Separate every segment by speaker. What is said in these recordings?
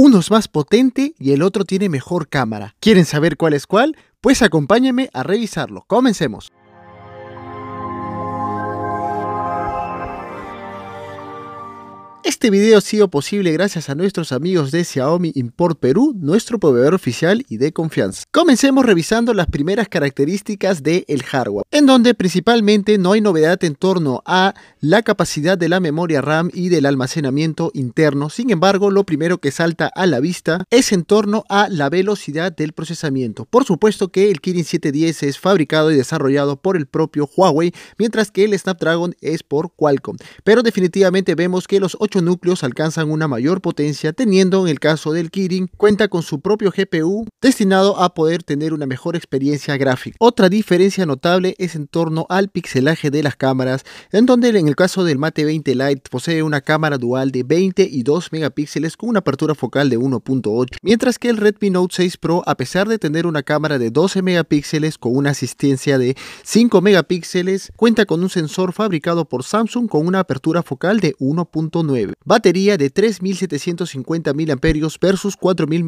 Speaker 1: Uno es más potente y el otro tiene mejor cámara. ¿Quieren saber cuál es cuál? Pues acompáñame a revisarlo. Comencemos. Este video ha sido posible gracias a nuestros amigos de Xiaomi Import Perú, nuestro proveedor oficial y de confianza. Comencemos revisando las primeras características del el hardware, en donde principalmente no hay novedad en torno a la capacidad de la memoria RAM y del almacenamiento interno. Sin embargo, lo primero que salta a la vista es en torno a la velocidad del procesamiento. Por supuesto que el Kirin 710 es fabricado y desarrollado por el propio Huawei, mientras que el Snapdragon es por Qualcomm. Pero definitivamente vemos que los 8 núcleos alcanzan una mayor potencia, teniendo en el caso del Kirin cuenta con su propio GPU destinado a poder tener una mejor experiencia gráfica. Otra diferencia notable es en torno al pixelaje de las cámaras, en donde en el caso del Mate 20 Lite posee una cámara dual de 20 y 2 megapíxeles con una apertura focal de 1.8, mientras que el Redmi Note 6 Pro, a pesar de tener una cámara de 12 megapíxeles con una asistencia de 5 megapíxeles, cuenta con un sensor fabricado por Samsung con una apertura focal de 1.9 Batería de 3.750 mAh versus 4.000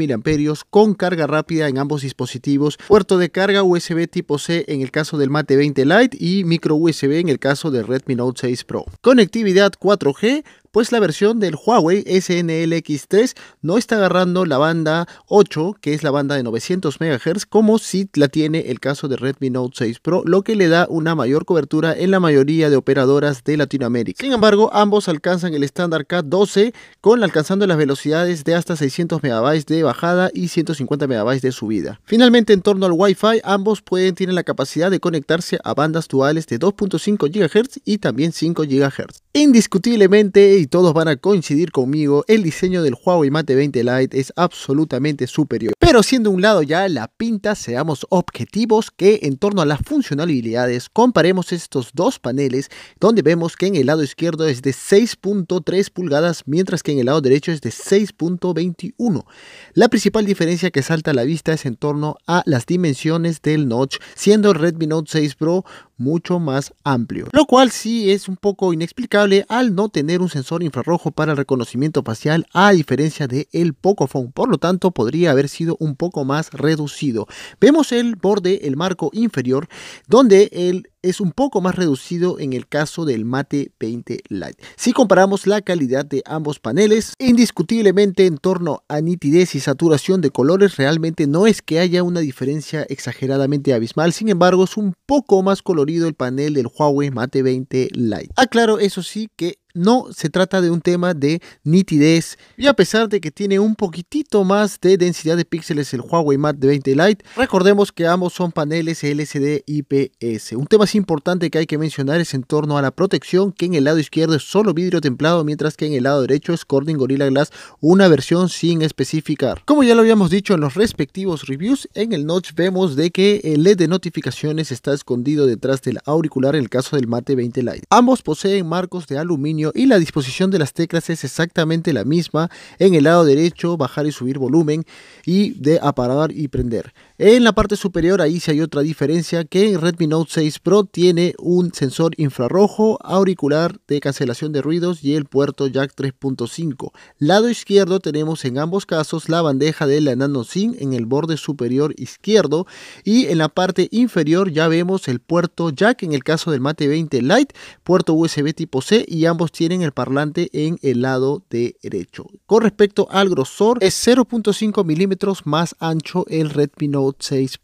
Speaker 1: mAh con carga rápida en ambos dispositivos, puerto de carga USB tipo C en el caso del Mate 20 Lite y micro USB en el caso del Redmi Note 6 Pro. Conectividad 4G pues la versión del Huawei SNLX3 no está agarrando la banda 8, que es la banda de 900 MHz, como si la tiene el caso de Redmi Note 6 Pro, lo que le da una mayor cobertura en la mayoría de operadoras de Latinoamérica. Sin embargo, ambos alcanzan el estándar K12 con alcanzando las velocidades de hasta 600 MB de bajada y 150 MB de subida. Finalmente, en torno al Wi-Fi, ambos pueden tienen la capacidad de conectarse a bandas duales de 2.5 GHz y también 5 GHz. Indiscutiblemente y todos van a coincidir conmigo, el diseño del Huawei Mate 20 Lite es absolutamente superior. Pero siendo un lado ya la pinta, seamos objetivos que en torno a las funcionalidades comparemos estos dos paneles donde vemos que en el lado izquierdo es de 6.3 pulgadas mientras que en el lado derecho es de 6.21. La principal diferencia que salta a la vista es en torno a las dimensiones del notch, siendo el Redmi Note 6 Pro mucho más amplio, lo cual sí es un poco inexplicable al no tener un sensor infrarrojo para el reconocimiento facial a diferencia de el Pocophone, por lo tanto podría haber sido un poco más reducido. Vemos el borde, el marco inferior, donde el es un poco más reducido en el caso del Mate 20 Lite. Si comparamos la calidad de ambos paneles, indiscutiblemente en torno a nitidez y saturación de colores realmente no es que haya una diferencia exageradamente abismal, sin embargo es un poco más colorido el panel del Huawei Mate 20 Lite. Aclaro ah, eso sí que no se trata de un tema de nitidez y a pesar de que tiene un poquitito más de densidad de píxeles el Huawei Mate 20 Lite, recordemos que ambos son paneles LCD IPS. Un tema importante que hay que mencionar es en torno a la protección, que en el lado izquierdo es solo vidrio templado, mientras que en el lado derecho es Corning Gorilla Glass, una versión sin especificar. Como ya lo habíamos dicho en los respectivos reviews, en el notch vemos de que el LED de notificaciones está escondido detrás del auricular en el caso del Mate 20 Lite. Ambos poseen marcos de aluminio y la disposición de las teclas es exactamente la misma en el lado derecho, bajar y subir volumen y de apagar y prender. En la parte superior ahí sí hay otra diferencia que en Redmi Note 6 Pro tiene un sensor infrarrojo auricular de cancelación de ruidos y el puerto jack 3.5. Lado izquierdo tenemos en ambos casos la bandeja de la Nano SIM en el borde superior izquierdo y en la parte inferior ya vemos el puerto jack en el caso del Mate 20 Lite, puerto USB tipo C y ambos tienen el parlante en el lado derecho. Con respecto al grosor es 0.5 milímetros más ancho el Redmi Note taste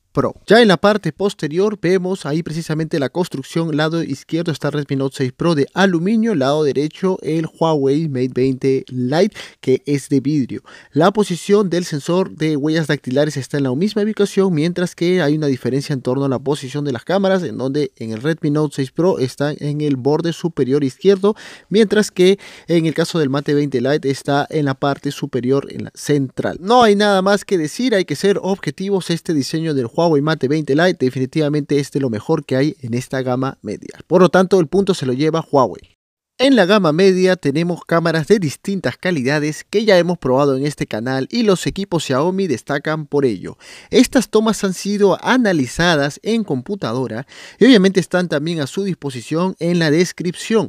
Speaker 1: Ya en la parte posterior vemos ahí precisamente la construcción, lado izquierdo está el Redmi Note 6 Pro de aluminio, lado derecho el Huawei Mate 20 Lite que es de vidrio. La posición del sensor de huellas dactilares está en la misma ubicación, mientras que hay una diferencia en torno a la posición de las cámaras, en donde en el Redmi Note 6 Pro está en el borde superior izquierdo, mientras que en el caso del Mate 20 Lite está en la parte superior en la central. No hay nada más que decir, hay que ser objetivos, este diseño del Huawei Huawei Mate 20 Lite, definitivamente este es de lo mejor que hay en esta gama media. Por lo tanto, el punto se lo lleva Huawei. En la gama media tenemos cámaras de distintas calidades que ya hemos probado en este canal y los equipos Xiaomi destacan por ello. Estas tomas han sido analizadas en computadora y obviamente están también a su disposición en la descripción.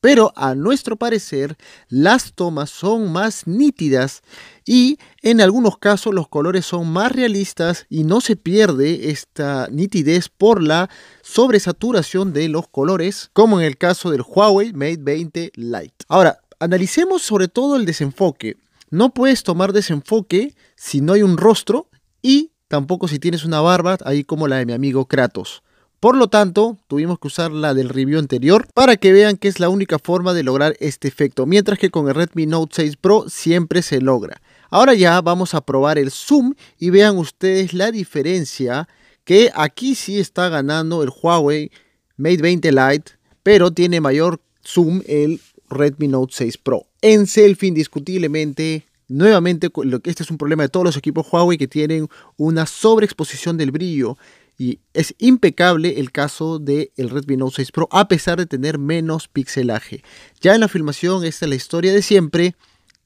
Speaker 1: Pero a nuestro parecer las tomas son más nítidas y en algunos casos los colores son más realistas y no se pierde esta nitidez por la sobresaturación de los colores, como en el caso del Huawei Mate 20 Lite. Ahora, analicemos sobre todo el desenfoque. No puedes tomar desenfoque si no hay un rostro y tampoco si tienes una barba, ahí como la de mi amigo Kratos. Por lo tanto, tuvimos que usar la del review anterior para que vean que es la única forma de lograr este efecto, mientras que con el Redmi Note 6 Pro siempre se logra. Ahora ya vamos a probar el zoom y vean ustedes la diferencia que aquí sí está ganando el Huawei Mate 20 Lite, pero tiene mayor zoom el Redmi Note 6 Pro. En selfie indiscutiblemente nuevamente este es un problema de todos los equipos Huawei que tienen una sobreexposición del brillo y es impecable el caso del el Redmi Note 6 Pro a pesar de tener menos pixelaje. Ya en la filmación esta es la historia de siempre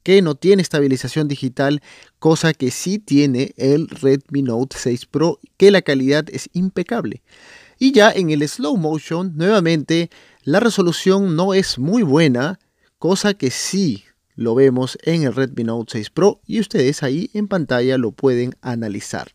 Speaker 1: que no tiene estabilización digital, cosa que sí tiene el Redmi Note 6 Pro, que la calidad es impecable. Y ya en el slow motion, nuevamente, la resolución no es muy buena, cosa que sí lo vemos en el Redmi Note 6 Pro y ustedes ahí en pantalla lo pueden analizar.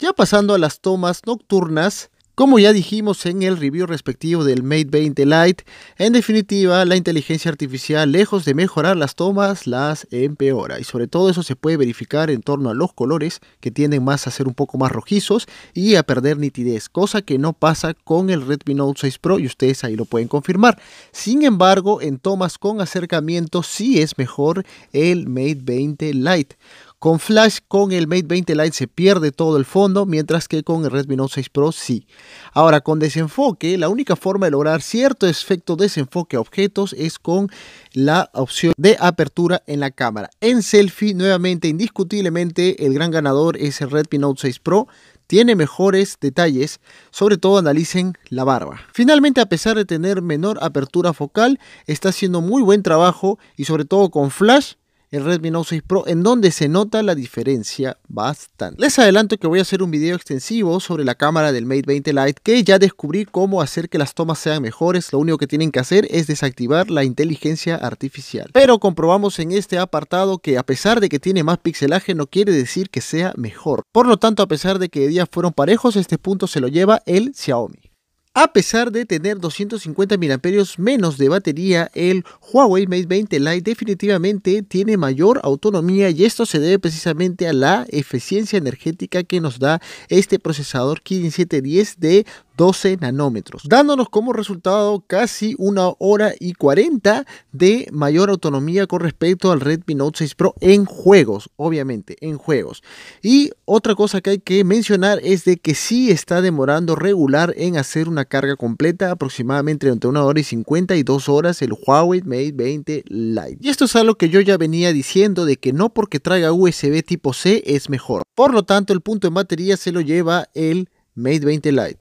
Speaker 1: Ya pasando a las tomas nocturnas, como ya dijimos en el review respectivo del Mate 20 Lite, en definitiva la inteligencia artificial lejos de mejorar las tomas las empeora y sobre todo eso se puede verificar en torno a los colores que tienden más a ser un poco más rojizos y a perder nitidez, cosa que no pasa con el Redmi Note 6 Pro y ustedes ahí lo pueden confirmar. Sin embargo, en tomas con acercamiento sí es mejor el Mate 20 Lite. Con flash, con el Mate 20 Lite se pierde todo el fondo, mientras que con el Redmi Note 6 Pro sí. Ahora, con desenfoque, la única forma de lograr cierto efecto desenfoque a objetos es con la opción de apertura en la cámara. En selfie, nuevamente, indiscutiblemente, el gran ganador es el Redmi Note 6 Pro tiene mejores detalles, sobre todo analicen la barba. Finalmente, a pesar de tener menor apertura focal, está haciendo muy buen trabajo y sobre todo con flash el Redmi Note 6 Pro, en donde se nota la diferencia bastante. Les adelanto que voy a hacer un video extensivo sobre la cámara del Mate 20 Lite, que ya descubrí cómo hacer que las tomas sean mejores, lo único que tienen que hacer es desactivar la inteligencia artificial. Pero comprobamos en este apartado que a pesar de que tiene más pixelaje no quiere decir que sea mejor. Por lo tanto, a pesar de que de día fueron parejos, este punto se lo lleva el Xiaomi. A pesar de tener 250 mAh menos de batería, el Huawei Mate 20 Lite definitivamente tiene mayor autonomía y esto se debe precisamente a la eficiencia energética que nos da este procesador 710 de 12 nanómetros, dándonos como resultado casi una hora y 40 de mayor autonomía con respecto al Redmi Note 6 Pro en juegos, obviamente, en juegos. Y otra cosa que hay que mencionar es de que sí está demorando regular en hacer una carga completa, aproximadamente entre una hora y 50 y dos horas el Huawei Mate 20 Lite. Y esto es algo que yo ya venía diciendo de que no porque traiga USB tipo C es mejor. Por lo tanto, el punto en batería se lo lleva el Mate 20 Lite.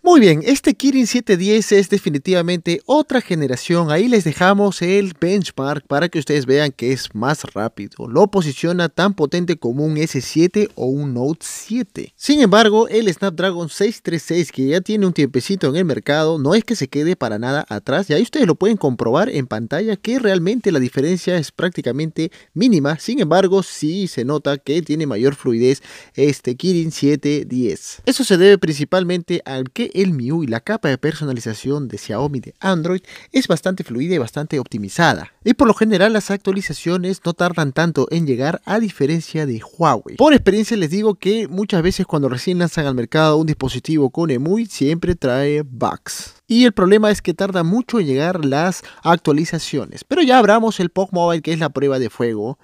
Speaker 1: Muy bien, este Kirin 710 es definitivamente otra generación. Ahí les dejamos el benchmark para que ustedes vean que es más rápido. Lo posiciona tan potente como un S7 o un Note 7. Sin embargo, el Snapdragon 636 que ya tiene un tiempecito en el mercado no es que se quede para nada atrás. Y ahí ustedes lo pueden comprobar en pantalla que realmente la diferencia es prácticamente mínima. Sin embargo, sí se nota que tiene mayor fluidez este Kirin 710. Eso se debe principalmente al que el MIUI, la capa de personalización de Xiaomi de Android es bastante fluida y bastante optimizada. Y por lo general las actualizaciones no tardan tanto en llegar a diferencia de Huawei. Por experiencia les digo que muchas veces cuando recién lanzan al mercado un dispositivo con EMUI siempre trae bugs. Y el problema es que tarda mucho en llegar las actualizaciones. Pero ya abramos el POG Mobile que es la prueba de fuego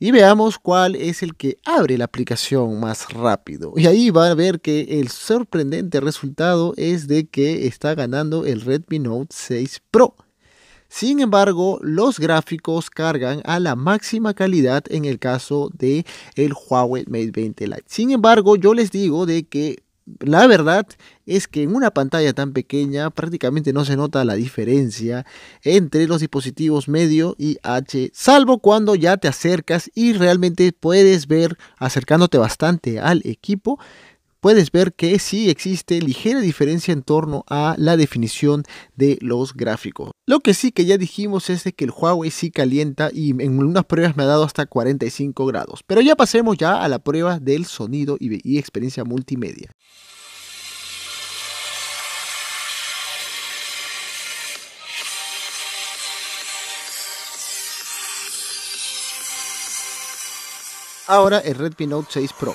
Speaker 1: y veamos cuál es el que abre la aplicación más rápido. Y ahí van a ver que el sorprendente resultado es de que está ganando el Redmi Note 6 Pro. Sin embargo, los gráficos cargan a la máxima calidad en el caso de el Huawei Mate 20 Lite. Sin embargo, yo les digo de que la verdad es que en una pantalla tan pequeña prácticamente no se nota la diferencia entre los dispositivos medio y H, salvo cuando ya te acercas y realmente puedes ver, acercándote bastante al equipo, puedes ver que sí existe ligera diferencia en torno a la definición de los gráficos. Lo que sí que ya dijimos es que el Huawei sí calienta y en unas pruebas me ha dado hasta 45 grados. Pero ya pasemos ya a la prueba del sonido y experiencia multimedia. ahora el Redmi Note 6 Pro.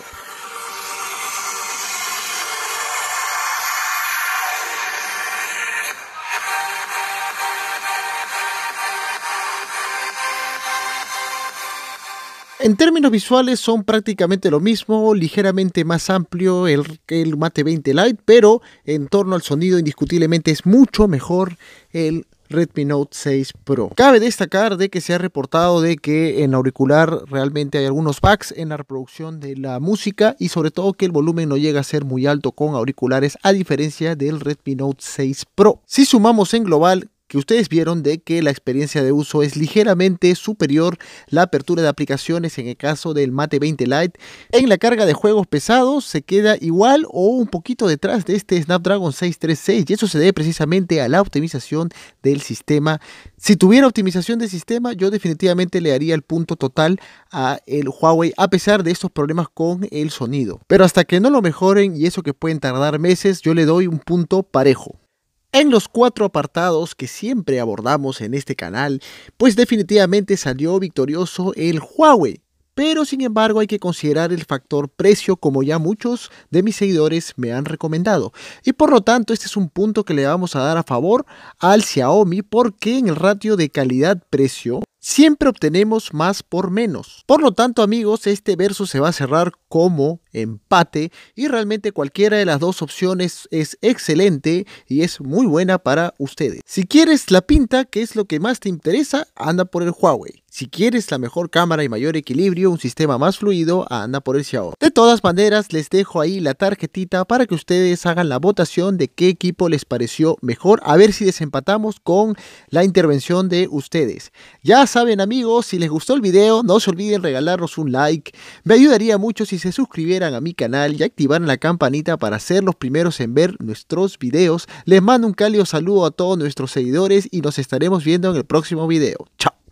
Speaker 1: En términos visuales son prácticamente lo mismo, ligeramente más amplio el, el Mate 20 Lite, pero en torno al sonido indiscutiblemente es mucho mejor el Redmi Note 6 Pro. Cabe destacar de que se ha reportado de que en auricular realmente hay algunos bugs en la reproducción de la música y sobre todo que el volumen no llega a ser muy alto con auriculares a diferencia del Redmi Note 6 Pro. Si sumamos en global que ustedes vieron de que la experiencia de uso es ligeramente superior la apertura de aplicaciones en el caso del Mate 20 Lite. En la carga de juegos pesados se queda igual o un poquito detrás de este Snapdragon 636 y eso se debe precisamente a la optimización del sistema. Si tuviera optimización del sistema, yo definitivamente le haría el punto total a el Huawei a pesar de estos problemas con el sonido. Pero hasta que no lo mejoren y eso que pueden tardar meses, yo le doy un punto parejo en los cuatro apartados que siempre abordamos en este canal, pues definitivamente salió victorioso el Huawei pero sin embargo hay que considerar el factor precio como ya muchos de mis seguidores me han recomendado. Y por lo tanto este es un punto que le vamos a dar a favor al Xiaomi porque en el ratio de calidad-precio siempre obtenemos más por menos. Por lo tanto amigos este verso se va a cerrar como empate y realmente cualquiera de las dos opciones es excelente y es muy buena para ustedes. Si quieres la pinta que es lo que más te interesa anda por el Huawei. Si quieres la mejor cámara y mayor equilibrio, un sistema más fluido, anda por el Xiaomi. De todas maneras, les dejo ahí la tarjetita para que ustedes hagan la votación de qué equipo les pareció mejor. A ver si desempatamos con la intervención de ustedes. Ya saben amigos, si les gustó el video, no se olviden regalarnos un like. Me ayudaría mucho si se suscribieran a mi canal y activaran la campanita para ser los primeros en ver nuestros videos. Les mando un cálido saludo a todos nuestros seguidores y nos estaremos viendo en el próximo video. Chao.